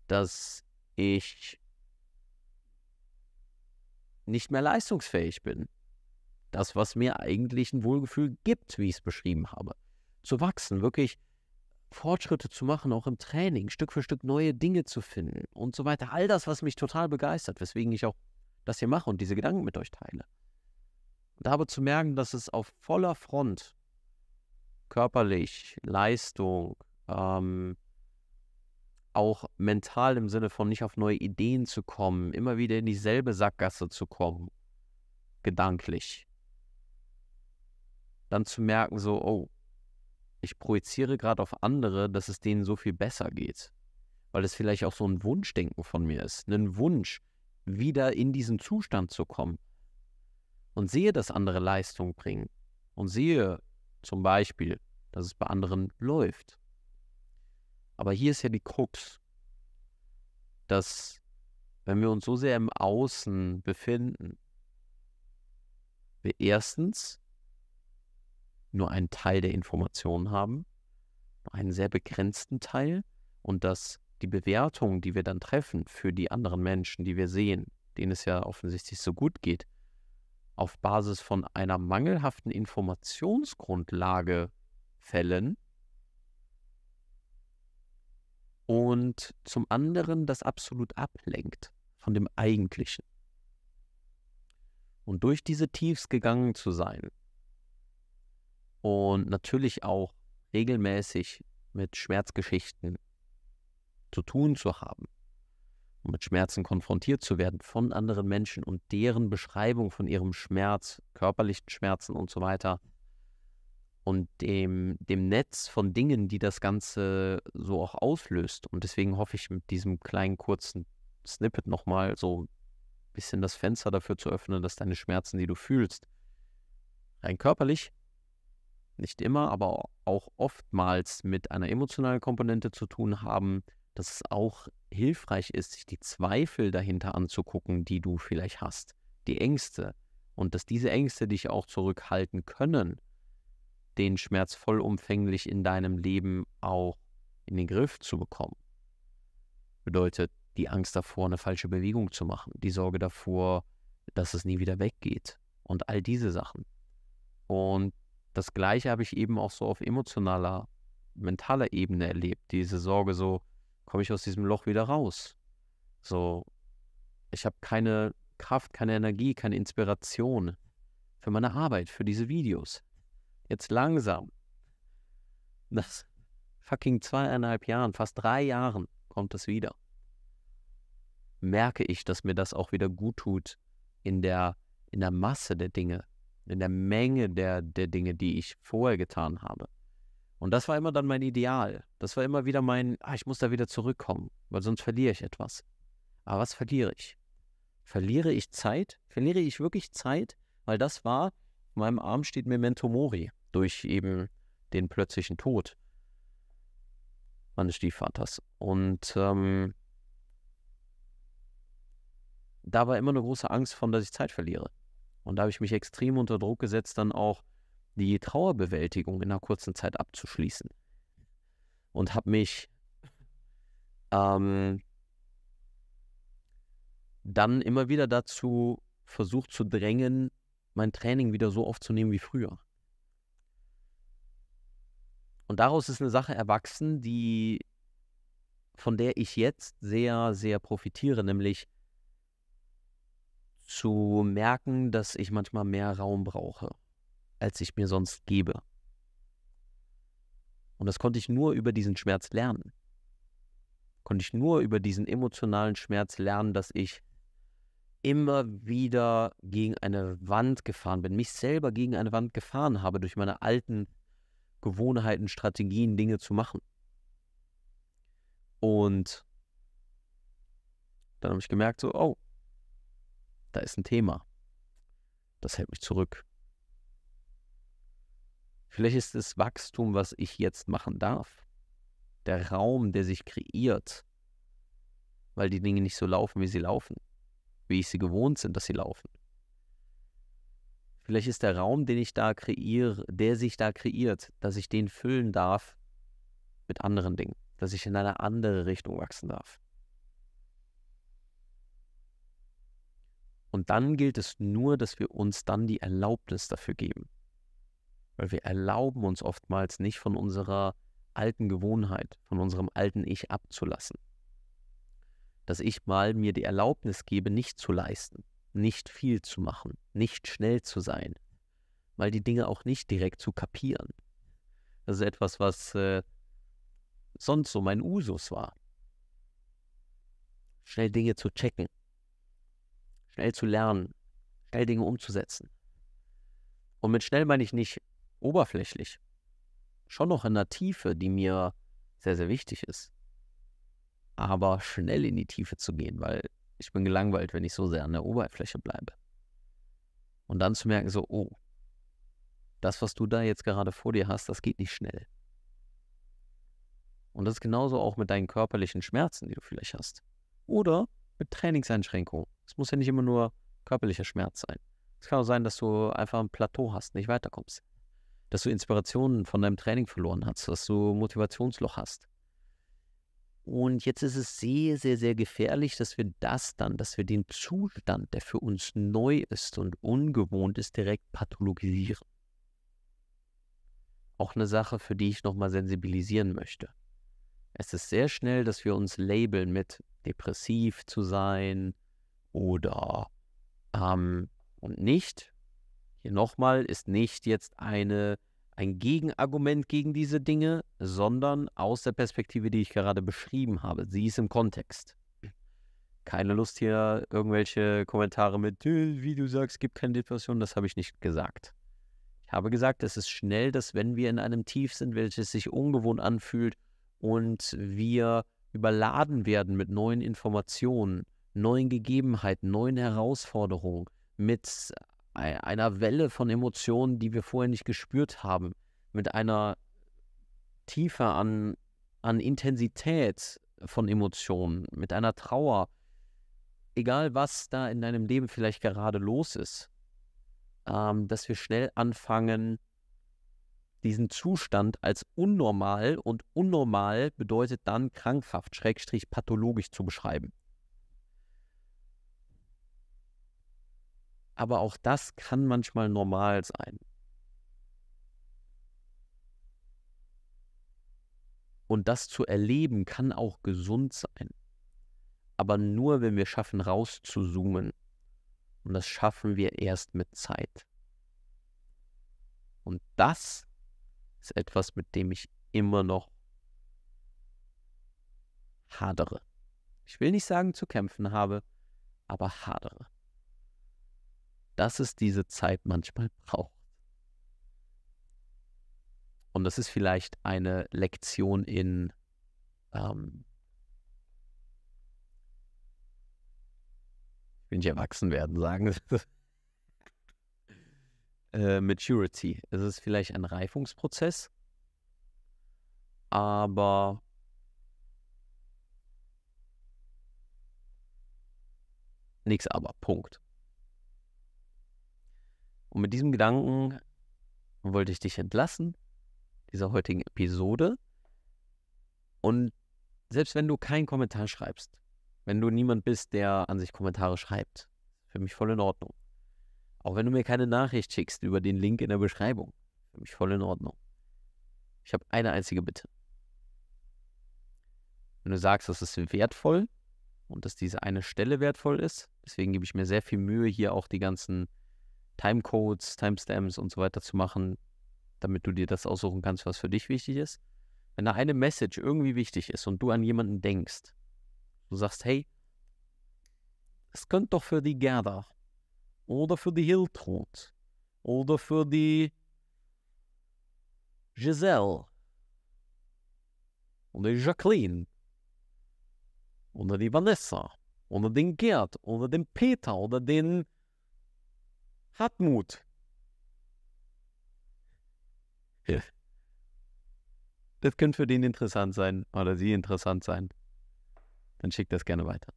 Dass ich nicht mehr leistungsfähig bin das, was mir eigentlich ein Wohlgefühl gibt, wie ich es beschrieben habe. Zu wachsen, wirklich Fortschritte zu machen, auch im Training, Stück für Stück neue Dinge zu finden und so weiter. All das, was mich total begeistert, weswegen ich auch das hier mache und diese Gedanken mit euch teile. Und dabei zu merken, dass es auf voller Front körperlich, Leistung, ähm, auch mental im Sinne von nicht auf neue Ideen zu kommen, immer wieder in dieselbe Sackgasse zu kommen, gedanklich, dann zu merken, so, oh, ich projiziere gerade auf andere, dass es denen so viel besser geht. Weil es vielleicht auch so ein Wunschdenken von mir ist. Ein Wunsch, wieder in diesen Zustand zu kommen. Und sehe, dass andere Leistung bringen. Und sehe zum Beispiel, dass es bei anderen läuft. Aber hier ist ja die Krux, dass wenn wir uns so sehr im Außen befinden, wir erstens nur einen Teil der Informationen haben, einen sehr begrenzten Teil und dass die Bewertung, die wir dann treffen für die anderen Menschen, die wir sehen, denen es ja offensichtlich so gut geht, auf Basis von einer mangelhaften Informationsgrundlage fällen. Und zum anderen das absolut ablenkt von dem Eigentlichen. Und durch diese Tiefs gegangen zu sein, und natürlich auch regelmäßig mit Schmerzgeschichten zu tun zu haben und mit Schmerzen konfrontiert zu werden von anderen Menschen und deren Beschreibung von ihrem Schmerz, körperlichen Schmerzen und so weiter und dem, dem Netz von Dingen, die das Ganze so auch auslöst. Und deswegen hoffe ich mit diesem kleinen kurzen Snippet nochmal so ein bisschen das Fenster dafür zu öffnen, dass deine Schmerzen, die du fühlst, rein körperlich, nicht immer, aber auch oftmals mit einer emotionalen Komponente zu tun haben, dass es auch hilfreich ist, sich die Zweifel dahinter anzugucken, die du vielleicht hast, die Ängste und dass diese Ängste dich auch zurückhalten können, den Schmerz vollumfänglich in deinem Leben auch in den Griff zu bekommen. Bedeutet die Angst davor, eine falsche Bewegung zu machen, die Sorge davor, dass es nie wieder weggeht und all diese Sachen. Und das Gleiche habe ich eben auch so auf emotionaler, mentaler Ebene erlebt. Diese Sorge, so komme ich aus diesem Loch wieder raus. So, ich habe keine Kraft, keine Energie, keine Inspiration für meine Arbeit, für diese Videos. Jetzt langsam. Nach fucking zweieinhalb Jahren, fast drei Jahren kommt es wieder. Merke ich, dass mir das auch wieder gut tut in der, in der Masse der Dinge, in der Menge der, der Dinge, die ich vorher getan habe. Und das war immer dann mein Ideal. Das war immer wieder mein, ah, ich muss da wieder zurückkommen, weil sonst verliere ich etwas. Aber was verliere ich? Verliere ich Zeit? Verliere ich wirklich Zeit? Weil das war, in meinem Arm steht Memento Mori durch eben den plötzlichen Tod meines Stiefvaters. Und ähm, da war immer eine große Angst von, dass ich Zeit verliere. Und da habe ich mich extrem unter Druck gesetzt, dann auch die Trauerbewältigung in einer kurzen Zeit abzuschließen. Und habe mich ähm, dann immer wieder dazu versucht zu drängen, mein Training wieder so aufzunehmen wie früher. Und daraus ist eine Sache erwachsen, die von der ich jetzt sehr, sehr profitiere, nämlich zu merken, dass ich manchmal mehr Raum brauche, als ich mir sonst gebe. Und das konnte ich nur über diesen Schmerz lernen. Konnte ich nur über diesen emotionalen Schmerz lernen, dass ich immer wieder gegen eine Wand gefahren bin, mich selber gegen eine Wand gefahren habe durch meine alten Gewohnheiten, Strategien, Dinge zu machen. Und dann habe ich gemerkt, so, oh, da ist ein Thema. Das hält mich zurück. Vielleicht ist das Wachstum, was ich jetzt machen darf. Der Raum, der sich kreiert, weil die Dinge nicht so laufen, wie sie laufen, wie ich sie gewohnt sind, dass sie laufen. Vielleicht ist der Raum, den ich da kreiere, der sich da kreiert, dass ich den füllen darf mit anderen Dingen, dass ich in eine andere Richtung wachsen darf. Und dann gilt es nur, dass wir uns dann die Erlaubnis dafür geben. Weil wir erlauben uns oftmals nicht von unserer alten Gewohnheit, von unserem alten Ich abzulassen. Dass ich mal mir die Erlaubnis gebe, nicht zu leisten, nicht viel zu machen, nicht schnell zu sein, mal die Dinge auch nicht direkt zu kapieren. Das ist etwas, was äh, sonst so mein Usus war. Schnell Dinge zu checken, schnell zu lernen, schnell Dinge umzusetzen. Und mit schnell meine ich nicht oberflächlich, schon noch in der Tiefe, die mir sehr, sehr wichtig ist. Aber schnell in die Tiefe zu gehen, weil ich bin gelangweilt, wenn ich so sehr an der Oberfläche bleibe. Und dann zu merken, so, oh, das, was du da jetzt gerade vor dir hast, das geht nicht schnell. Und das ist genauso auch mit deinen körperlichen Schmerzen, die du vielleicht hast. Oder mit Trainingseinschränkungen. Es muss ja nicht immer nur körperlicher Schmerz sein. Es kann auch sein, dass du einfach ein Plateau hast, nicht weiterkommst. Dass du Inspirationen von deinem Training verloren hast, dass du Motivationsloch hast. Und jetzt ist es sehr, sehr, sehr gefährlich, dass wir das dann, dass wir den Zustand, der für uns neu ist und ungewohnt ist, direkt pathologisieren. Auch eine Sache, für die ich nochmal sensibilisieren möchte. Es ist sehr schnell, dass wir uns labeln mit depressiv zu sein, oder ähm, und nicht. Hier nochmal ist nicht jetzt eine, ein Gegenargument gegen diese Dinge, sondern aus der Perspektive, die ich gerade beschrieben habe. Sie ist im Kontext. Keine Lust hier irgendwelche Kommentare mit, wie du sagst, gibt keine Depression, das habe ich nicht gesagt. Ich habe gesagt, es ist schnell, dass wenn wir in einem Tief sind, welches sich ungewohnt anfühlt und wir überladen werden mit neuen Informationen, neuen Gegebenheiten, neuen Herausforderungen, mit äh, einer Welle von Emotionen, die wir vorher nicht gespürt haben, mit einer Tiefe an, an Intensität von Emotionen, mit einer Trauer, egal was da in deinem Leben vielleicht gerade los ist, ähm, dass wir schnell anfangen, diesen Zustand als unnormal und unnormal bedeutet dann krankhaft, schrägstrich pathologisch zu beschreiben. aber auch das kann manchmal normal sein. Und das zu erleben kann auch gesund sein. Aber nur, wenn wir schaffen, rauszuzoomen. Und das schaffen wir erst mit Zeit. Und das ist etwas, mit dem ich immer noch hadere. Ich will nicht sagen zu kämpfen habe, aber hadere dass es diese Zeit manchmal braucht. Und das ist vielleicht eine Lektion in ähm, ich erwachsen werden, sagen äh, Maturity. Es ist vielleicht ein Reifungsprozess, aber nichts aber, Punkt. Und mit diesem Gedanken wollte ich dich entlassen, dieser heutigen Episode. Und selbst wenn du keinen Kommentar schreibst, wenn du niemand bist, der an sich Kommentare schreibt, für mich voll in Ordnung. Auch wenn du mir keine Nachricht schickst über den Link in der Beschreibung, für mich voll in Ordnung. Ich habe eine einzige Bitte. Wenn du sagst, das ist wertvoll und dass diese eine Stelle wertvoll ist, deswegen gebe ich mir sehr viel Mühe, hier auch die ganzen Timecodes, Timestamps und so weiter zu machen, damit du dir das aussuchen kannst, was für dich wichtig ist. Wenn da eine Message irgendwie wichtig ist und du an jemanden denkst, du sagst, hey, es könnte doch für die Gerda oder für die Hiltrud oder für die Giselle oder die Jacqueline oder die Vanessa oder den Gerd oder den Peter oder den Hartmut. Ja. Das könnte für den interessant sein oder sie interessant sein. Dann schickt das gerne weiter.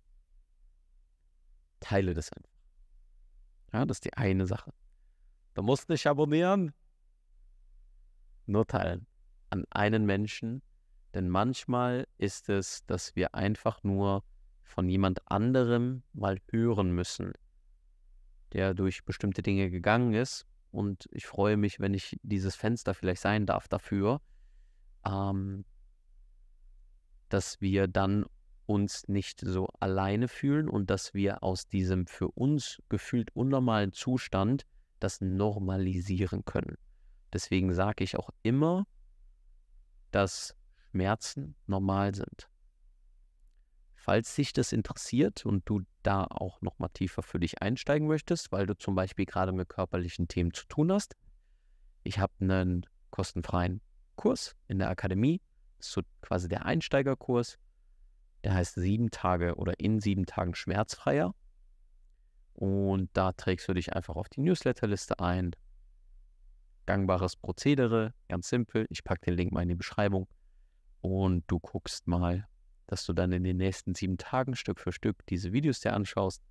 Teile das einfach. Ja, das ist die eine Sache. Du musst nicht abonnieren. Nur teilen. An einen Menschen. Denn manchmal ist es, dass wir einfach nur von jemand anderem mal hören müssen, der durch bestimmte Dinge gegangen ist. Und ich freue mich, wenn ich dieses Fenster vielleicht sein darf dafür, ähm, dass wir dann uns nicht so alleine fühlen und dass wir aus diesem für uns gefühlt unnormalen Zustand das normalisieren können. Deswegen sage ich auch immer, dass Schmerzen normal sind falls dich das interessiert und du da auch nochmal tiefer für dich einsteigen möchtest, weil du zum Beispiel gerade mit körperlichen Themen zu tun hast, ich habe einen kostenfreien Kurs in der Akademie, so quasi der Einsteigerkurs, der heißt sieben Tage oder in sieben Tagen schmerzfreier. Und da trägst du dich einfach auf die Newsletterliste ein. Gangbares Prozedere, ganz simpel. Ich packe den Link mal in die Beschreibung und du guckst mal, dass du dann in den nächsten sieben Tagen Stück für Stück diese Videos dir anschaust,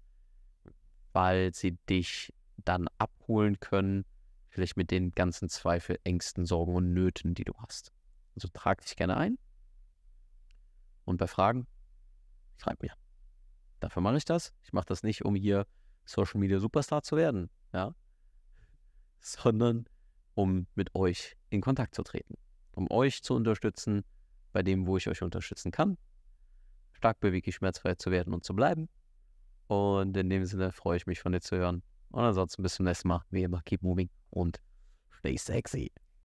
weil sie dich dann abholen können, vielleicht mit den ganzen Zweifel, Ängsten, Sorgen und Nöten, die du hast. Also trag dich gerne ein und bei Fragen, schreib mir. Dafür mache ich das. Ich mache das nicht, um hier Social Media Superstar zu werden, ja, sondern um mit euch in Kontakt zu treten, um euch zu unterstützen bei dem, wo ich euch unterstützen kann stark beweglich schmerzfrei zu werden und zu bleiben. Und in dem Sinne freue ich mich von dir zu hören. Und ansonsten bis zum nächsten Mal. Wie immer, keep moving und stay sexy.